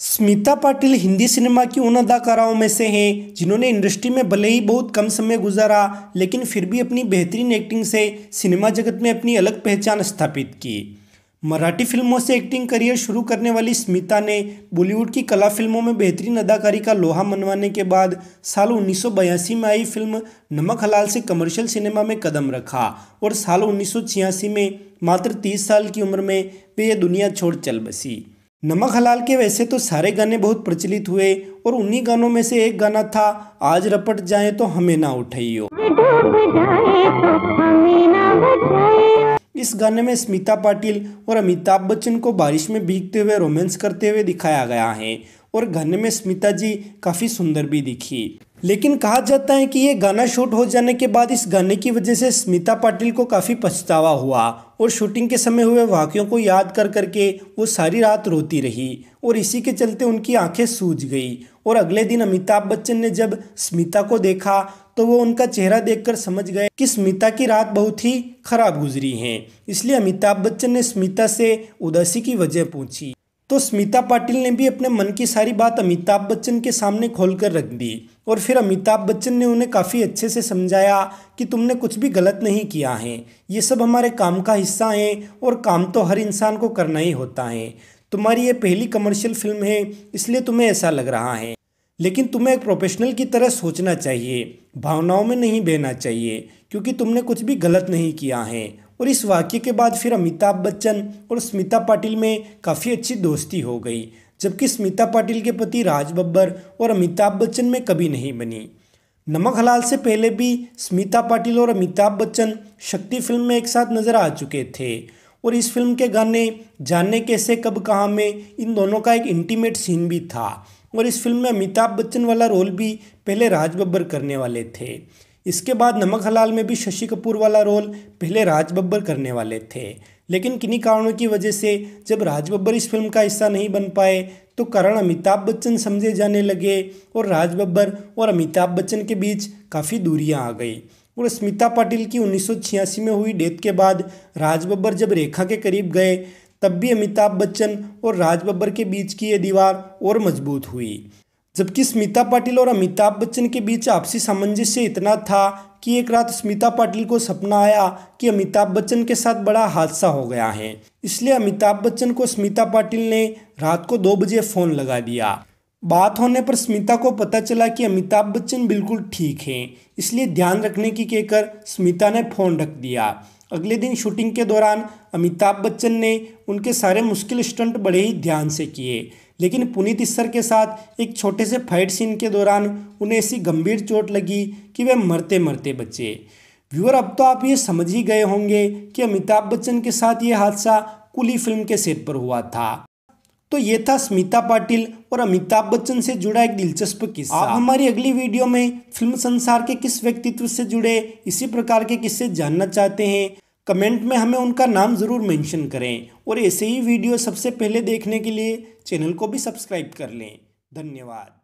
Smita Patil Hindi cinema की उन अदाकाराओं में से हैं जिन्होंने इंडस्ट्री में भले ही बहुत कम समय गुजारा लेकिन फिर भी अपनी बेहतरीन एक्टिंग से सिनेमा जगत में अपनी अलग पहचान स्थापित की मराठी फिल्मों से एक्टिंग करियर शुरू करने वाली स्मिता ने बॉलीवुड की कला फिल्मों में बेहतरीन अदाकारी का लोहा मनवाने के बाद साल उन्नीस में आई फिल्म नमक हलाल से कमर्शियल सिनेमा में कदम रखा और साल उन्नीस में मात्र 30 साल की उम्र में वे यह दुनिया छोड़ चल बसी नमक हलाल के वैसे तो सारे गाने बहुत प्रचलित हुए और उन्हीं गानों में से एक गाना था आज रपट जाए तो हमें ना उठाइयो इस गाने में स्मिता पाटिल और अमिताभ बच्चन को बारिश में भीगते हुए रोमांस करते हुए दिखाया गया है और गाने में स्मिता जी काफ़ी सुंदर भी दिखी लेकिन कहा जाता है कि ये गाना शूट हो जाने के बाद इस गाने की वजह से स्मिता पाटिल को काफ़ी पछतावा हुआ और शूटिंग के समय हुए वाक्यों को याद कर करके वो सारी रात रोती रही और इसी के चलते उनकी आंखें सूज गई और अगले दिन अमिताभ बच्चन ने जब स्मिता को देखा तो वो उनका चेहरा देखकर समझ गए कि स्मिता की रात बहुत ही खराब गुजरी है इसलिए अमिताभ बच्चन ने स्मिता से उदासी की वजह पूछी तो स्मिता पाटिल ने भी अपने मन की सारी बात अमिताभ बच्चन के सामने खोल कर रख दी और फिर अमिताभ बच्चन ने उन्हें काफ़ी अच्छे से समझाया कि तुमने कुछ भी गलत नहीं किया है ये सब हमारे काम का हिस्सा है और काम तो हर इंसान को करना ही होता है तुम्हारी ये पहली कमर्शियल फिल्म है इसलिए तुम्हें ऐसा लग रहा है लेकिन तुम्हें एक प्रोफेशनल की तरह सोचना चाहिए भावनाओं में नहीं बहना चाहिए क्योंकि तुमने कुछ भी गलत नहीं किया है और इस वाक्य के बाद फिर अमिताभ बच्चन और स्मिता पाटिल में काफ़ी अच्छी दोस्ती हो गई जबकि स्मिता पाटिल के पति राज बब्बर और अमिताभ बच्चन में कभी नहीं बनी नमक हलाल से पहले भी स्मिता पाटिल और अमिताभ बच्चन शक्ति फिल्म में एक साथ नजर आ चुके थे और इस फिल्म के गाने जाने कैसे कब कहाँ में इन दोनों का एक इंटीमेट सीन भी था और इस फिल्म में अमिताभ बच्चन वाला रोल भी पहले राज बब्बर करने वाले थे इसके बाद नमक हलाल में भी शशि कपूर वाला रोल पहले राज बब्बर करने वाले थे लेकिन किन्हीं कारणों की वजह से जब राज बब्बर इस फिल्म का हिस्सा नहीं बन पाए तो कारण अमिताभ बच्चन समझे जाने लगे और राज बब्बर और अमिताभ बच्चन के बीच काफ़ी दूरियां आ गई और स्मिता पाटिल की उन्नीस में हुई डेथ के बाद राज बब्बर जब रेखा के करीब गए तब भी अमिताभ बच्चन और राज बब्बर के बीच की ये दीवार और मजबूत हुई जबकि स्मिता पाटिल और अमिताभ बच्चन के बीच आपसी सामंजस्य इतना था कि एक रात स्मिता पाटिल को सपना आया कि अमिताभ बच्चन के साथ बड़ा हादसा हो गया है इसलिए अमिताभ बच्चन को स्मिता पाटिल ने रात को दो बजे फ़ोन लगा दिया बात होने पर स्मिता को पता चला कि अमिताभ बच्चन बिल्कुल ठीक हैं इसलिए ध्यान रखने की कहकर स्मिता ने फ़ोन रख दिया अगले दिन शूटिंग के दौरान अमिताभ बच्चन ने उनके सारे मुश्किल स्टंट बड़े ही ध्यान से किए लेकिन पुनीत इस्सर के साथ एक छोटे से फाइट सीन के दौरान उन्हें ऐसी गंभीर चोट लगी कि वे मरते मरते बचे व्यूअर अब तो आप ये समझ ही गए होंगे कि अमिताभ बच्चन के साथ ये हादसा कुली फिल्म के सेट पर हुआ था तो ये था स्मिता पाटिल और अमिताभ बच्चन से जुड़ा एक दिलचस्प किस्सा आप हमारी अगली वीडियो में फिल्म संसार के किस व्यक्तित्व से जुड़े इसी प्रकार के किस्से जानना चाहते हैं कमेंट में हमें उनका नाम ज़रूर मेंशन करें और ऐसे ही वीडियो सबसे पहले देखने के लिए चैनल को भी सब्सक्राइब कर लें धन्यवाद